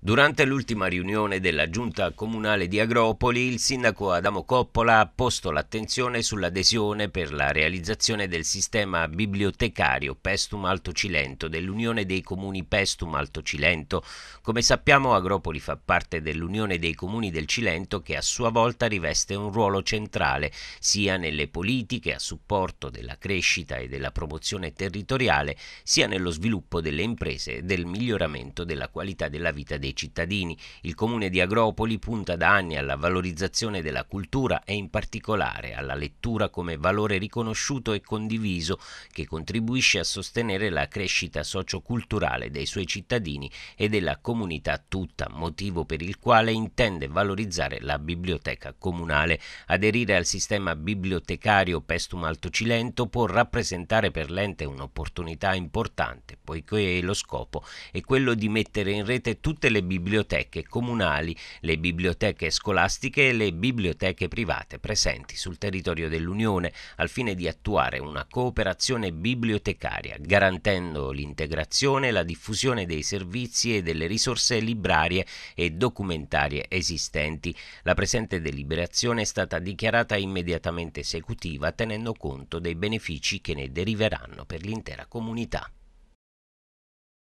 Durante l'ultima riunione della giunta comunale di Agropoli, il sindaco Adamo Coppola ha posto l'attenzione sull'adesione per la realizzazione del sistema bibliotecario Pestum Alto Cilento dell'Unione dei Comuni Pestum Alto Cilento. Come sappiamo, Agropoli fa parte dell'Unione dei Comuni del Cilento che a sua volta riveste un ruolo centrale sia nelle politiche a supporto della crescita e della promozione territoriale, sia nello sviluppo delle imprese e del miglioramento della qualità della vita dei dei cittadini, il comune di Agropoli punta da anni alla valorizzazione della cultura e in particolare alla lettura come valore riconosciuto e condiviso che contribuisce a sostenere la crescita socioculturale dei suoi cittadini e della comunità tutta, motivo per il quale intende valorizzare la biblioteca comunale. Aderire al sistema bibliotecario Pestum Alto Cilento può rappresentare per l'ente un'opportunità importante, poiché lo scopo è quello di mettere in rete tutte le le biblioteche comunali, le biblioteche scolastiche e le biblioteche private presenti sul territorio dell'Unione al fine di attuare una cooperazione bibliotecaria, garantendo l'integrazione e la diffusione dei servizi e delle risorse librarie e documentarie esistenti. La presente deliberazione è stata dichiarata immediatamente esecutiva tenendo conto dei benefici che ne deriveranno per l'intera comunità.